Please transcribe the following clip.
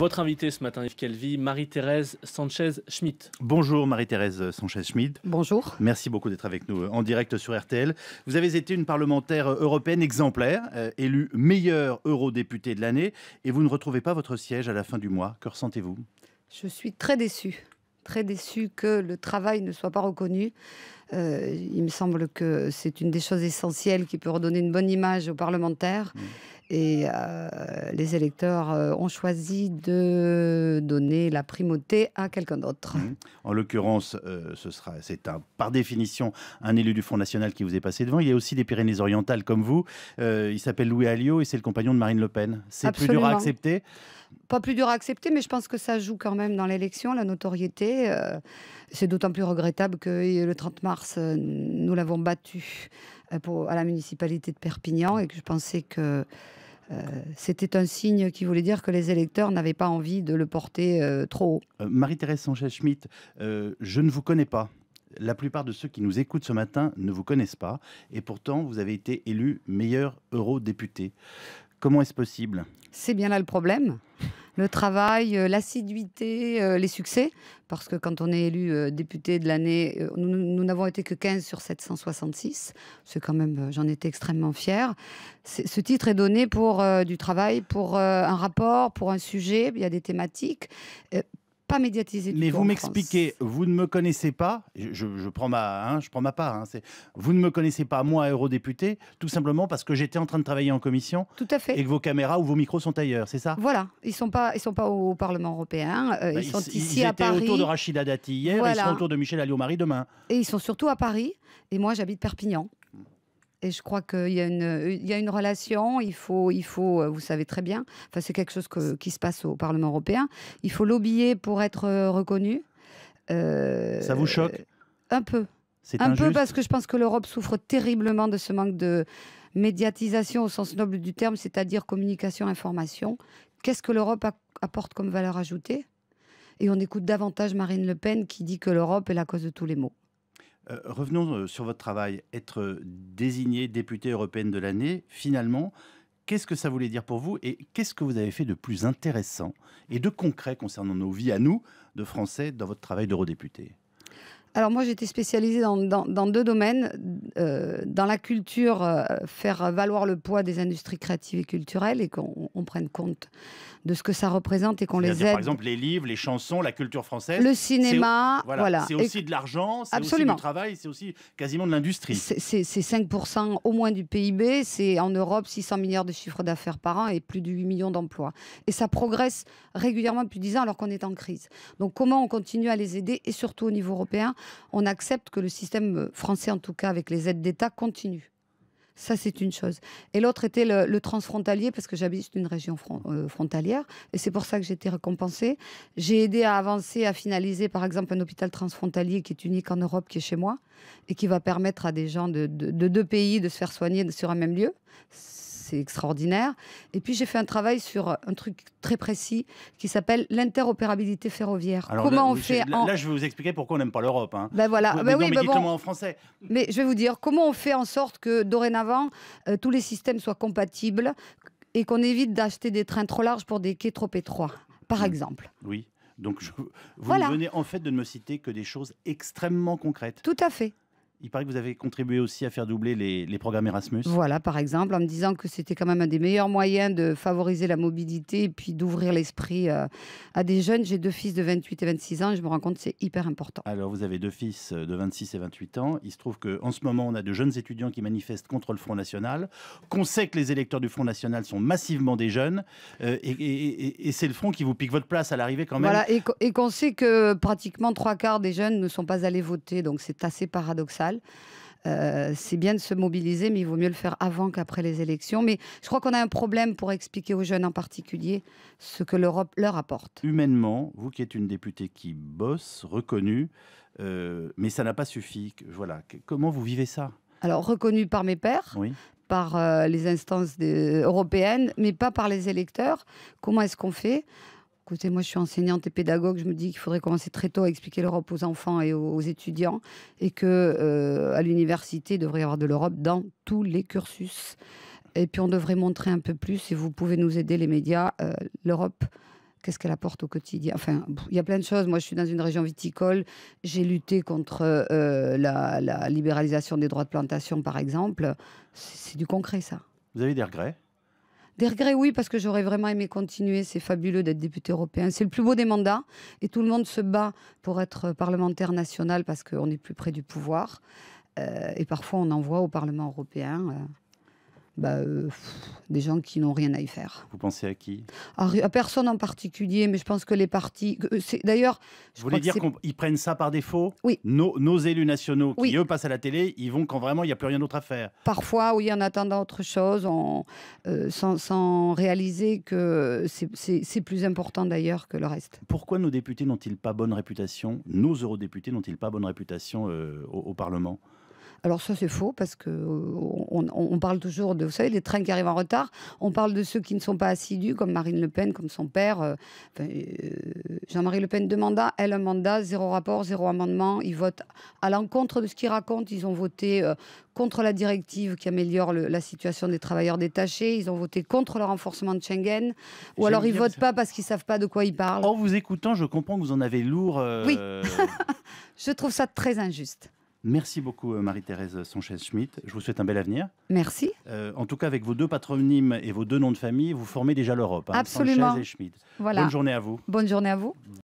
Votre invité ce matin, Yves Calvi, Marie-Thérèse Sanchez-Schmidt. Bonjour Marie-Thérèse Sanchez-Schmidt. Bonjour. Merci beaucoup d'être avec nous euh, en direct sur RTL. Vous avez été une parlementaire euh, européenne exemplaire, euh, élue meilleure eurodéputée de l'année, et vous ne retrouvez pas votre siège à la fin du mois. Que ressentez-vous Je suis très déçue très déçue que le travail ne soit pas reconnu. il me semble que c'est une des choses essentielles qui peut redonner une bonne image aux parlementaires. Mmh et euh, les électeurs euh, ont choisi de donner la primauté à quelqu'un d'autre. Mhm. En l'occurrence, euh, ce sera, c'est par définition un élu du Front National qui vous est passé devant. Il y a aussi des Pyrénées-Orientales comme vous. il s'appelle Louis Alliot et c'est le compagnon de Marine Le Pen. C'est plus dur à accepter Pas plus dur à accepter, mais je pense que ça joue quand même dans l'élection, la notoriété. c'est d'autant plus regrettable que le 30 mars, nous l'avons battu euh, à la municipalité de Perpignan et que je pensais que euh, c'était un signe qui voulait dire que les électeurs n'avaient pas envie de le porter euh, trop haut. Marie-Thérèse Sanchez-Schmidt, je ne vous connais pas. La plupart de ceux qui nous écoutent ce matin ne vous connaissent pas. Et pourtant, vous avez été élu meilleur eurodéputé. Comment est-ce possible C'est bien là le problème le travail, euh, l'assiduité, euh, les succès. Parce que quand on est élu euh, député de l'année, nous n'avons été que 15 sur 766. C'est quand même, j'en étais extrêmement fière. Ce titre est donné pour du travail, pour un rapport, pour un sujet. Il y a des thématiques pas médiatisé. Mais vous m'expliquez, vous ne me connaissez pas, je, prends, ma, hein, je prends ma part, hein, vous ne me connaissez pas, moi, eurodéputé, tout simplement parce que j'étais en train de travailler en commission. Tout à fait. Et que vos caméras ou vos micros sont ailleurs, c'est ça Voilà, ils ne sont, pas, ils sont pas au Parlement européen, euh, bah, ils, sont ici à Paris. Ils étaient autour de Rachida Dati hier, ils sont autour de Michel alliot demain. Et ils sont surtout à Paris, et moi j'habite Perpignan. Et je crois qu'il y, a une, euh, relation, il faut, euh, vous savez très bien, enfin c'est quelque chose qui se passe au Parlement européen, il faut lobbyer pour être euh, reconnu. Ça vous choque Un peu. C'est un peu parce que je pense que l'Europe souffre terriblement de ce manque de médiatisation au sens noble du terme, c'est-à-dire communication, information. Qu'est-ce que l'Europe apporte comme valeur ajoutée Et on écoute davantage Marine Le Pen qui dit que l'Europe est la cause de tous les maux. Euh, revenons euh, sur votre travail. Être euh, désignée députée européenne de l'année, finalement, qu'est-ce que ça voulait dire pour vous et qu'est-ce que vous avez fait de plus intéressant et de concret concernant nos vies à nous, de Français, dans votre travail d'eurodéputé alors moi j'étais spécialisée dans, deux domaines. Euh, dans la culture, euh, faire valoir le poids des industries créatives et culturelles et qu'on prenne compte de ce que ça représente et qu'on les aide. Par exemple, les livres, les chansons, la culture française. Le cinéma, voilà. C'est aussi de l'argent, c'est aussi du travail, c'est aussi quasiment de l'industrie. C'est 5% au moins du PIB, c'est en Europe 600 milliards de chiffre d'affaires par an et plus de 8 millions d'emplois. Et ça progresse régulièrement depuis 10 ans alors qu'on est en crise. Donc comment on continue à les aider et surtout au niveau européen, on accepte que le système français, en tout cas avec les aides d'État continuent. Ça, c'est une chose. Et l'autre était le, transfrontalier, parce que j'habite une région euh, frontalière, et c'est pour ça que j'ai été récompensée. J'ai aidé à avancer, à finaliser, par exemple, un hôpital transfrontalier qui est unique en Europe, qui est chez moi, et qui va permettre à des gens de, de deux pays de se faire soigner sur un même lieu c'est extraordinaire. Et puis j'ai fait un travail sur un truc très précis qui s'appelle l'interopérabilité ferroviaire. Comment on fait je, Là, je vais vous expliquer pourquoi on n'aime pas l'Europe. Hein. Ben voilà. mais ben oui, mais ben bon, en français. Mais je vais vous dire comment on fait en sorte que dorénavant euh, tous les systèmes soient compatibles et qu'on évite d'acheter des trains trop larges pour des quais trop étroits, par exemple. Oui. Donc vous venez en fait de ne me citer que des choses extrêmement concrètes. Tout à fait. Il paraît que vous avez contribué aussi à faire doubler les, programmes Erasmus. Voilà, par exemple, en me disant que c'était quand même un des meilleurs moyens de favoriser la mobilité et puis d'ouvrir l'esprit euh, à des jeunes. J'ai deux fils de 28 et 26 ans et je me rends compte que c'est hyper important. Alors, vous avez deux fils euh, de 26 et 28 ans. Il se trouve qu'en ce moment, on a de jeunes étudiants qui manifestent contre le Front National, qu'on sait que les électeurs du Front National sont massivement des jeunes euh, et, et c'est le Front qui vous pique votre place à l'arrivée quand même. Voilà, et qu'on sait que pratiquement trois quarts des jeunes ne sont pas allés voter, donc c'est assez paradoxal. Euh, c'est bien de se mobiliser, mais il vaut mieux le faire avant qu'après les élections. Mais je crois qu'on a un problème pour expliquer aux jeunes en particulier ce que l'Europe leur apporte. Humainement, vous qui êtes une députée qui bosse, reconnue, euh, mais ça n'a pas suffi. Voilà. Comment vous vivez ça alors reconnue par mes pairs, par euh, les instances européennes, mais pas par les électeurs. Comment est-ce qu'on fait Écoutez, moi je suis enseignante et pédagogue, je me dis qu'il faudrait commencer très tôt à expliquer l'Europe aux enfants et aux, étudiants, et que euh, à l'université, il devrait y avoir de l'Europe dans tous les cursus. Et puis on devrait montrer un peu plus, et vous pouvez nous aider, les médias, euh, l'Europe qu'est-ce qu'elle apporte au quotidien Enfin, il y a plein de choses. Moi, je suis dans une région viticole. J'ai lutté contre euh, la libéralisation des droits de plantation, par exemple. C'est du concret, ça. Vous avez des regrets des regrets, oui, parce que j'aurais vraiment aimé continuer. C'est fabuleux d'être député européen. C'est le plus beau des mandats. Et tout le monde se bat pour être parlementaire national parce qu'on est plus près du pouvoir. Euh, et parfois, on envoie au Parlement européen. Euh, bah, euh, des gens qui n'ont rien à y faire. Vous pensez à qui ah, à, personne en particulier, mais je pense que les partis. Euh, d'ailleurs. je voulais dire qu'ils prennent ça par défaut Oui. Nos, élus nationaux qui, eux, passent à la télé, ils vont quand vraiment il n'y a plus rien d'autre à faire Parfois, oui, en attendant autre chose, euh, sans, réaliser que c'est plus important d'ailleurs que le reste. Pourquoi nos députés n'ont-ils pas bonne réputation Nos eurodéputés n'ont-ils pas bonne réputation au Parlement alors ça c'est faux parce que euh, on, parle toujours de, vous savez, les trains qui arrivent en retard. On parle de ceux qui ne sont pas assidus, comme Marine Le Pen, comme son père. Euh, euh, Jean-Marie Le Pen demanda, elle un mandat, zéro rapport, zéro amendement. Ils votent à l'encontre de ce qu'ils racontent. Ils ont voté contre la directive qui améliore la situation des travailleurs détachés. Ils ont voté contre le renforcement de Schengen. Ou alors ils votent pas parce qu'ils savent pas de quoi ils parlent. En vous écoutant, je comprends que vous en avez lourd. Oui, je trouve ça très injuste. Merci beaucoup euh, Marie-Thérèse Sanchez-Schmidt. Je vous souhaite un bel avenir. Merci. Euh, en tout cas, avec vos deux patronymes et vos deux noms de famille, vous formez déjà l'Europe. Hein, Absolument. Bonne journée à vous. Bonne journée à vous.